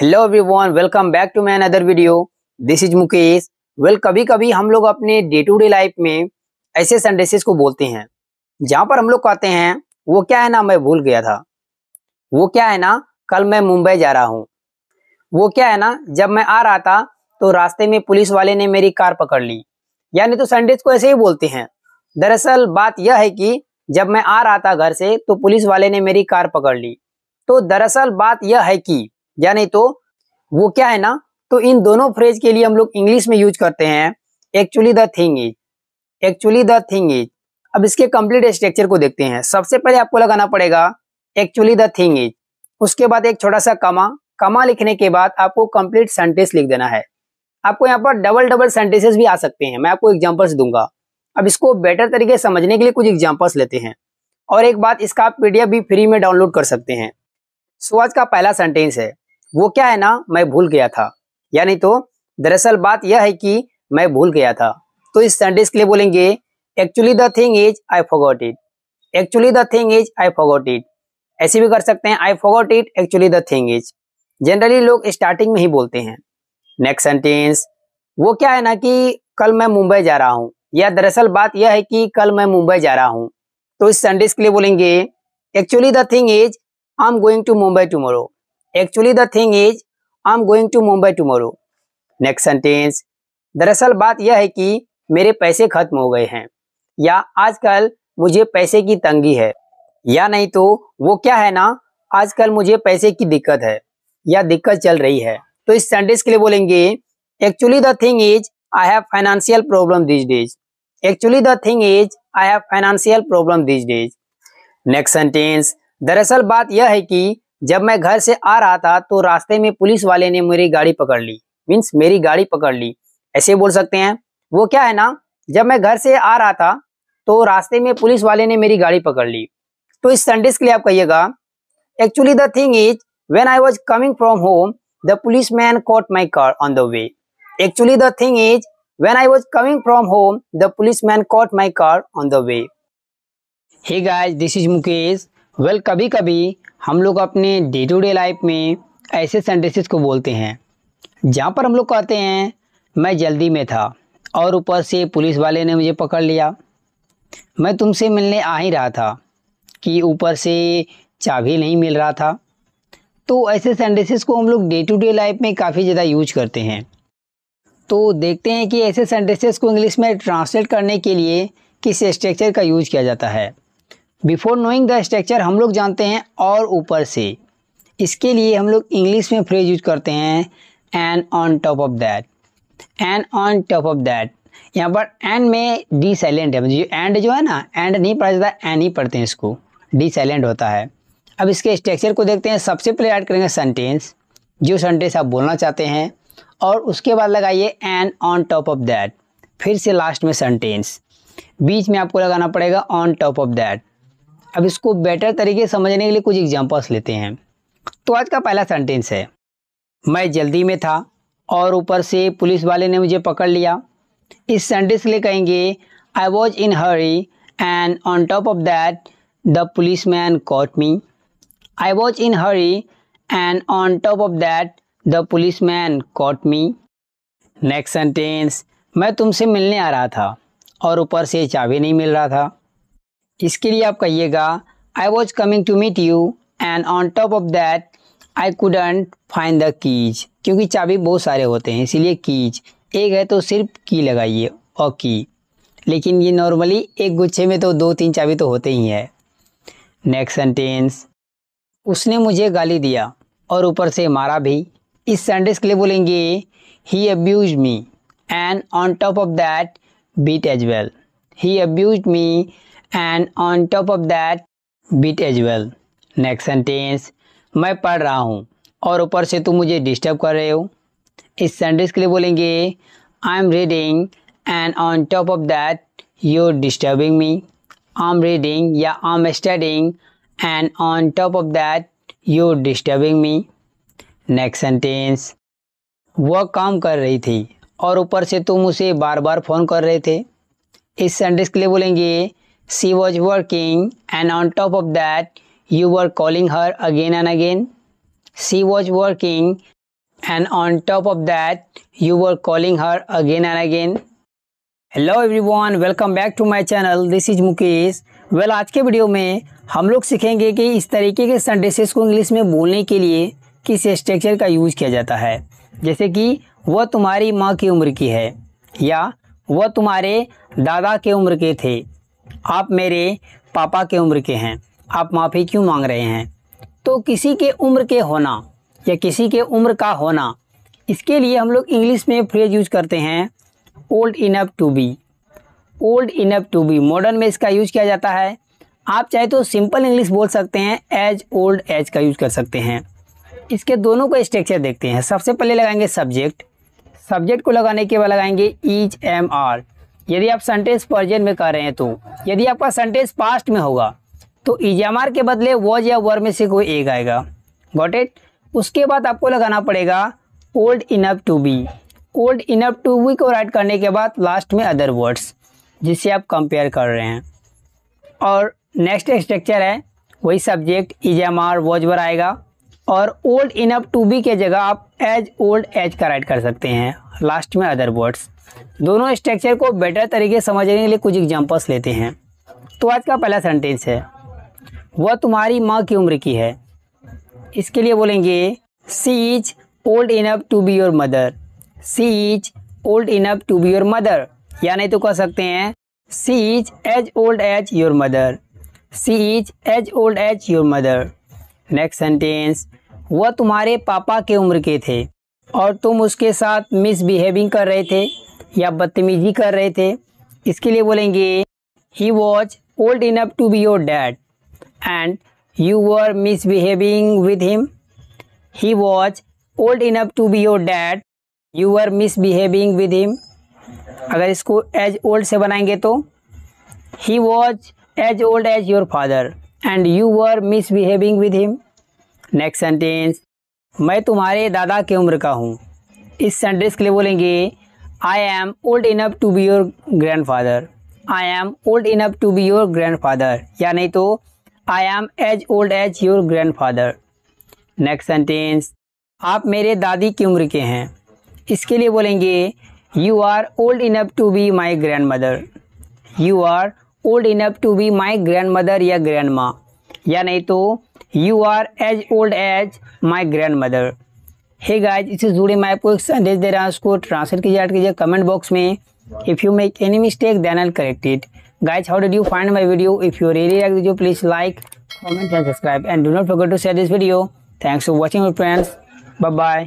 hello everyone welcome back to my another video this is Mukesh well कभी कभी हम लोग अपने डे टू डे लाइफ में ऐसे सेंटेंसेस को बोलते हैं जहाँ पर हम लोग कहते हैं वो क्या है ना मैं भूल गया था वो क्या है ना कल मैं मुंबई जा रहा हूँ वो क्या है ना जब मैं आ रहा था तो रास्ते में पुलिस वाले ने मेरी कार पकड़ ली यानी तो संडेज को ऐसे ही बोलते हैं दरअसल बात यह है कि जब मैं आ रहा था घर से तो पुलिस वाले ने मेरी कार पकड़ ली तो दरअसल बात यह है कि या नहीं तो वो क्या है ना तो इन दोनों फ्रेज के लिए हम लोग इंग्लिश में यूज करते हैं actually the thing is actually the thing is अब इसके कंप्लीट स्ट्रक्चर को देखते हैं सबसे पहले आपको लगाना पड़ेगा एक्चुअली द थिंग इज उसके बाद एक छोटा सा कमा कमा लिखने के बाद आपको कंप्लीट सेंटेंस लिख देना है आपको यहाँ पर डबल डबल सेंटेंसेस भी आ सकते हैं मैं आपको एग्जाम्पल्स दूंगा अब इसको बेटर तरीके से समझने के लिए कुछ एग्जाम्पल्स लेते हैं और एक बात इसका आप पीडीएफ भी फ्री में डाउनलोड कर सकते हैं सो आज का पहला सेंटेंस है वो क्या है ना मैं भूल गया था यानी तो दरअसल बात यह है कि मैं भूल गया था तो इस सेंटेंस के लिए बोलेंगे actually the thing is I forgot it actually the thing is I forgot it ऐसे भी कर सकते हैं I forgot it actually the thing is generally लोग स्टार्टिंग में ही बोलते हैं नेक्स्ट सेंटेंस वो क्या है ना कि कल मैं मुंबई जा रहा हूँ या दरअसल बात यह है कि कल मैं मुंबई जा रहा हूँ तो इस सेंटेंस के लिए बोलेंगे actually the thing is I am going to Mumbai tomorrow actually the thing is I am going to Mumbai tomorrow next sentence दरअसल बात यह है कि मेरे पैसे खत्म हो गए हैं या आजकल मुझे पैसे की तंगी है या नहीं तो वो क्या है ना आजकल मुझे पैसे की दिक्कत है या दिक्कत चल रही है तो इस सेंटेंस के लिए बोलेंगे actually the thing is I have financial problem this days actually the thing is I have financial problem this days next sentence दरअसल बात यह है कि जब मैं घर से आ रहा था तो रास्ते में पुलिस वाले ने मेरी गाड़ी पकड़ ली मीन्स मेरी गाड़ी पकड़ ली ऐसे बोल सकते हैं वो क्या है ना जब मैं घर से आ रहा था तो रास्ते में पुलिस वाले ने मेरी गाड़ी पकड़ ली तो इस सेंटेंस के लिए आप कहिएगा actually the thing is when I was coming from home the police man caught my car on the way actually the thing is when I was coming from home the police man caught my on on the way guys this is Mukesh well well, कभी कभी हम लोग अपने day to day life में ऐसे sentences को बोलते हैं जहाँ पर हम लोग कहते हैं मैं जल्दी में था और ऊपर से पुलिस वाले ने मुझे पकड़ लिया मैं तुमसे मिलने आ ही रहा था कि ऊपर से चाबी नहीं मिल रहा था तो ऐसे सेंटेंसेस को हम लोग डे टू डे लाइफ में काफ़ी ज़्यादा यूज करते हैं तो देखते हैं कि ऐसे सेंटेंसेस को इंग्लिश में ट्रांसलेट करने के लिए किस स्ट्रक्चर का यूज किया जाता है बिफोर नोइंग द स्ट्रक्चर हम लोग जानते हैं और ऊपर से इसके लिए हम लोग इंग्लिश में फ्रेज यूज करते हैं and on top of that and on top of that यहाँ पर एंड में डी साइलेंट है जो एंड जो है ना एंड नहीं पढ़ा जाता एन ही पढ़ते हैं इसको डी साइलेंट होता है अब इसके स्ट्रक्चर को देखते हैं सबसे पहले ऐड करेंगे सेंटेंस जो सेंटेंस आप बोलना चाहते हैं और उसके बाद लगाइए and on top of that फिर से लास्ट में सेंटेंस बीच में आपको लगाना पड़ेगा ऑन टॉप ऑफ दैट अब इसको बेटर तरीके समझने के लिए कुछ एग्जाम्पल्स लेते हैं तो आज का पहला सेंटेंस है मैं जल्दी में था और ऊपर से पुलिस वाले ने मुझे पकड़ लिया इस सेंटेंस के लिए कहेंगे I was in hurry and on top of that the police man caught me I was in hurry and on top of that the police man caught me next sentence मैं तुमसे मिलने आ रहा था और ऊपर से चाबी नहीं मिल रहा था इसके लिए आप कहिएगा I was coming to meet you and on top of that I couldn't find the keys क्योंकि चाबी बहुत सारे होते हैं इसीलिए कीज एक है तो सिर्फ की लगाइए और की लेकिन ये नॉर्मली एक गुच्छे में तो दो तीन चाबी तो होते ही है नेक्स्ट सेंटेंस उसने मुझे गाली दिया और ऊपर से मारा भी इस सेंटेंस के लिए बोलेंगे he abuse me and on top of that beat as well he abuse me and on top of that beat as well next sentence मैं पढ़ रहा हूँ और ऊपर से तुम मुझे डिस्टर्ब कर रहे हो इस सेंटेंस के लिए बोलेंगे I am reading and on top of that you disturbing me I am reading या I am studying and on top of that you disturbing me next sentence वह काम कर रही थी और ऊपर से तुम उसे बार बार फ़ोन कर रहे थे इस सेंटेंस के लिए बोलेंगे she was working and on top of that you were calling her again and again she was working and on top of that you were calling her again and again hello everyone welcome back to my channel this is Mukesh well आज के video में हम लोग सीखेंगे कि इस तरीके के सेंटेंसेस को इंग्लिश में बोलने के लिए किस स्ट्रक्चर का यूज किया जाता है जैसे कि वह तुम्हारी माँ की उम्र की है या वह तुम्हारे दादा के उम्र के थे आप मेरे पापा के उम्र के हैं आप माफ़ी क्यों मांग रहे हैं तो किसी के उम्र के होना या किसी के उम्र का होना इसके लिए हम लोग इंग्लिश में फ्रेज यूज करते हैं old enough to be old enough to be modern में इसका यूज किया जाता है आप चाहे तो सिंपल इंग्लिश बोल सकते हैं एज ओल्ड एज का यूज कर सकते हैं इसके दोनों का स्ट्रक्चर देखते हैं सबसे पहले लगाएंगे सब्जेक्ट सब्जेक्ट को लगाने के बाद लगाएंगे ईच एम आर यदि आप सेंटेंस प्रजेंट में कह रहे हैं तो यदि आपका सेंटेंस पास्ट में होगा तो इजामार के बदले वॉज या वर में से कोई एक आएगा गॉट इट उसके बाद आपको लगाना पड़ेगा old enough to be old enough to be को राइट करने के बाद लास्ट में अदर वर्ड्स जिसे आप कंपेयर कर रहे हैं और नेक्स्ट स्ट्रक्चर है वही सब्जेक्ट इजामार वॉज वर आएगा और ओल्ड इनअप टू बी के जगह आप एज ओल्ड एज का राइट कर सकते हैं लास्ट में अदर वर्ड्स दोनों स्ट्रक्चर को बेटर तरीके से समझने के लिए कुछ एग्जाम्पल्स लेते हैं तो आज का पहला सेंटेंस है वह तुम्हारी माँ की उम्र की है इसके लिए बोलेंगे she is old enough to be your mother she is old enough to be your mother या नहीं तो कह सकते हैं she is as old as your mother she is as old as your mother next sentence वह तुम्हारे पापा के उम्र के थे और तुम उसके साथ मिसबिहेविंग कर रहे थे या बदतमीजी कर रहे थे इसके लिए बोलेंगे he was old enough to be your dad and you were misbehaving with him he was old enough to be your dad you are misbehaving with him अगर इसको एज ओल्ड से बनाएंगे तो he was as old as your father and you are misbehaving with him next sentence मैं तुम्हारे दादा की उम्र का हूँ इस सेंटेंस के लिए बोलेंगे I am old enough to be your grand father I am old enough to be your grand father या नहीं तो I am as old as your grand father next sentence आप मेरे दादी की उम्र के हैं इसके लिए बोलेंगे you are old enough to be my grand mother you are old enough to be my grand mother या ग्रैंड माँ या नहीं तो you are as old as my grand mother hey guys इससे जुड़े मैं आपको एक संदेश दे रहा हूँ उसको ट्रांसलेट कीजिए ऐड कीजिए कमेंट बॉक्स में if you make any mistake then I correct it guys how did you find my video if you really like दीजिए please like comment and subscribe and do not forget to share this video thanks for watching friends bye bye